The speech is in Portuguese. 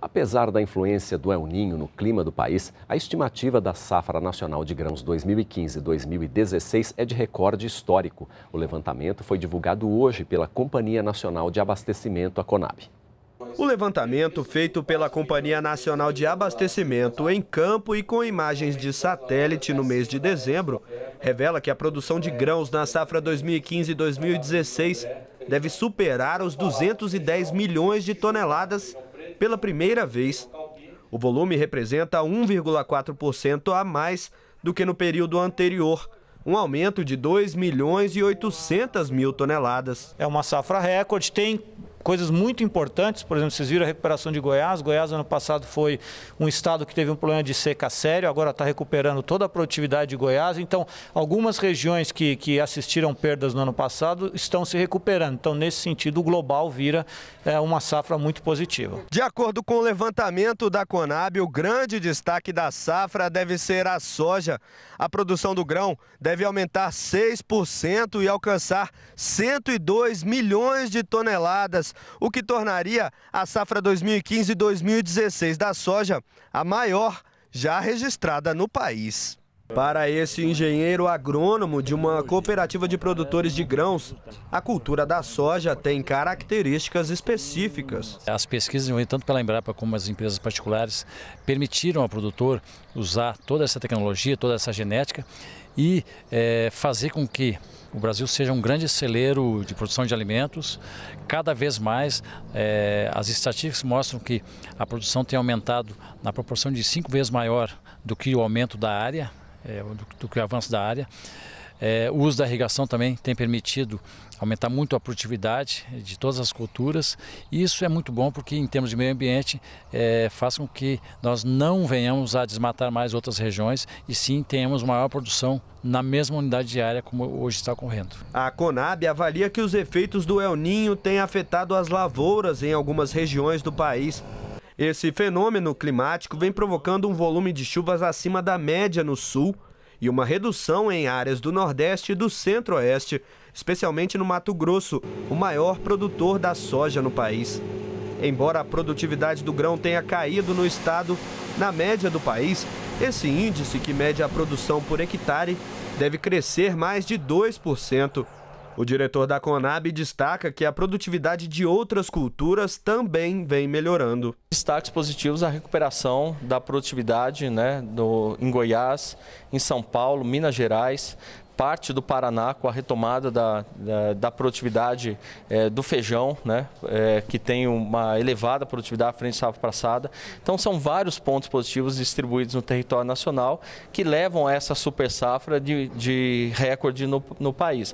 Apesar da influência do El Ninho no clima do país, a estimativa da safra nacional de grãos 2015-2016 é de recorde histórico. O levantamento foi divulgado hoje pela Companhia Nacional de Abastecimento, a Conab. O levantamento feito pela Companhia Nacional de Abastecimento em campo e com imagens de satélite no mês de dezembro revela que a produção de grãos na safra 2015-2016 deve superar os 210 milhões de toneladas pela primeira vez, o volume representa 1,4% a mais do que no período anterior, um aumento de 2 milhões e 800 mil toneladas. É uma safra recorde, tem coisas muito importantes, por exemplo, vocês viram a recuperação de Goiás. Goiás, ano passado, foi um estado que teve um problema de seca sério, agora está recuperando toda a produtividade de Goiás. Então, algumas regiões que, que assistiram perdas no ano passado estão se recuperando. Então, nesse sentido, o global vira é, uma safra muito positiva. De acordo com o levantamento da Conab, o grande destaque da safra deve ser a soja. A produção do grão deve aumentar 6% e alcançar 102 milhões de toneladas o que tornaria a safra 2015-2016 da soja a maior já registrada no país. Para esse engenheiro agrônomo de uma cooperativa de produtores de grãos, a cultura da soja tem características específicas. As pesquisas, tanto pela Embrapa como as empresas particulares, permitiram ao produtor usar toda essa tecnologia, toda essa genética e é, fazer com que o Brasil seja um grande celeiro de produção de alimentos. Cada vez mais, é, as estatísticas mostram que a produção tem aumentado na proporção de cinco vezes maior do que o aumento da área é, do, do, que o avanço da área. É, o uso da irrigação também tem permitido aumentar muito a produtividade de todas as culturas. E isso é muito bom porque, em termos de meio ambiente, é, faz com que nós não venhamos a desmatar mais outras regiões e sim tenhamos maior produção na mesma unidade de área como hoje está ocorrendo. A Conab avalia que os efeitos do El Ninho têm afetado as lavouras em algumas regiões do país. Esse fenômeno climático vem provocando um volume de chuvas acima da média no sul e uma redução em áreas do Nordeste e do Centro-Oeste, especialmente no Mato Grosso, o maior produtor da soja no país. Embora a produtividade do grão tenha caído no estado, na média do país, esse índice, que mede a produção por hectare, deve crescer mais de 2%. O diretor da Conab destaca que a produtividade de outras culturas também vem melhorando. Destaques positivos a recuperação da produtividade né, do, em Goiás, em São Paulo, Minas Gerais, parte do Paraná com a retomada da, da, da produtividade é, do feijão, né, é, que tem uma elevada produtividade frente à safra passada. Então são vários pontos positivos distribuídos no território nacional que levam a essa super safra de, de recorde no, no país.